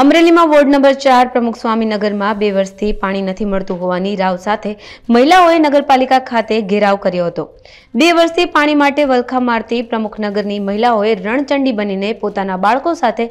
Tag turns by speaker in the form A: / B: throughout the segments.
A: અમરેલીમાં ward number ચાર પ્રમુખ સ્વામીનગરમાં બે વર્ષથી પાણી નથી મળતું હોવાની રાવ સાથે મહિલાઓએ નગરપાલિકા ખાતે ઘેરાવ કર્યો હતો બે વર્ષથી પાણી માટે વલખા મારતી પ્રમુખનગરની મહિલાઓએ રણચંડી બનીને પોતાના બાળકો સાથે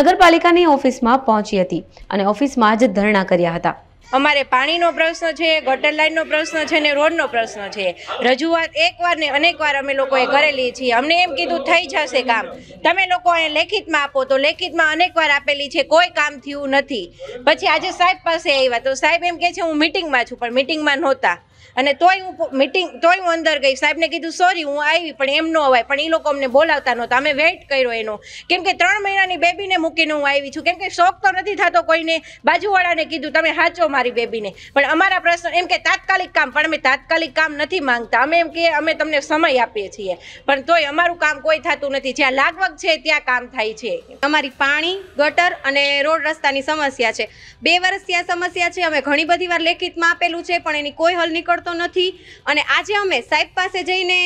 A: નગરપાલિકાની ઓફિસમાં પહોંચી હતી અને ઓફિસમાં જ ધરણા કર્યા હતા
B: અમારે પાણીનો પ્રશ્ન છે ગટર લાઈનનો પ્રશ્ન છે ને રોડનો પ્રશ્ન છે રજૂઆત એકવાર ને અનેકવાર અમે લોકોએ કરેલી છીએ અમને એમ કીધું થઈ જશે કામ તમે લોકો અહીં લેખિતમાં આપો તો લેખિતમાં અનેકવાર આપેલી છે કોઈ કામ થયું નથી પછી આજે સાહેબ પાસે આવ્યા તો સાહેબ એમ કહે છે હું મિટિંગમાં છું પણ મિટિંગમાં નહોતા અને તોય હું મિટિંગ તોય હું અંદર ગઈ સાહેબને કીધું સોરી હું આવી પણ એમ ન અવાય પણ એ લોકો અમને બોલાવતા નહોતા અમે વેઇટ કર્યો એનો કેમ કે ત્રણ મહિનાની બેબીને મૂકીને હું આવી છું કેમ કે શોખ તો નથી થતો કોઈને બાજુવાળાને કીધું તમે હાચો મારી બેબીને પણ અમારા પ્રશ્ન એમ કે તાત્કાલિક કામ પણ અમે તાત્કાલિક કામ નથી માંગતા અમે એમ કે અમે તમને સમય આપીએ છીએ પણ તોય અમારું
C: કામ કોઈ થતું નથી જ્યાં લાગવગ છે ત્યાં કામ થાય છે અમારી પાણી ગટર અને રોડ રસ્તાની સમસ્યા છે બે વર્ષથી આ સમસ્યા છે અમે ઘણી બધી વાર લેખિતમાં આપેલું છે પણ એની કોઈ હલ નીકળ પડતો નથી અને આજે અમે સાહેબ પાસે જઈને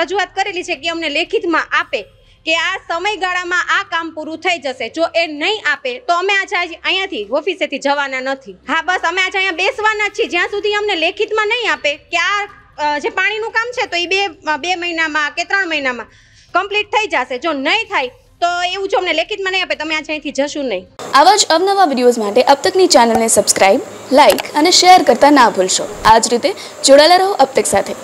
C: રજૂઆત કરેલી છે કે અમને લેખિતમાં આપે કે આ સમયગાળામાં આ કામ પૂરું થઈ જશે જો એ નહીં આપે તો અમે આજે અહીંયાથી ઓફિસેથી જવાના નથી હા બસ અમે આજે અહીંયા બેસવાના છીએ જ્યાં સુધી અમને લેખિતમાં નહીં આપે કે આ જે પાણીનું કામ છે તો એ બે બે મહિનામાં કે ત્રણ મહિનામાં કમ્પ્લીટ થઈ જશે જો નહીં થાય તો એવું જો અમને લેખિતમાં નહીં આપે તમે આજે અહીંથી જશું નહીં
A: આવા જ અવનવા વિડીયોઝ માટે અબ તકની ચેનલને સબસ્ક્રાઈબ લાઇક અને શેર કરતા ના ભૂલશો આ જ રીતે જોડાયેલા રહો અપટેક સાથે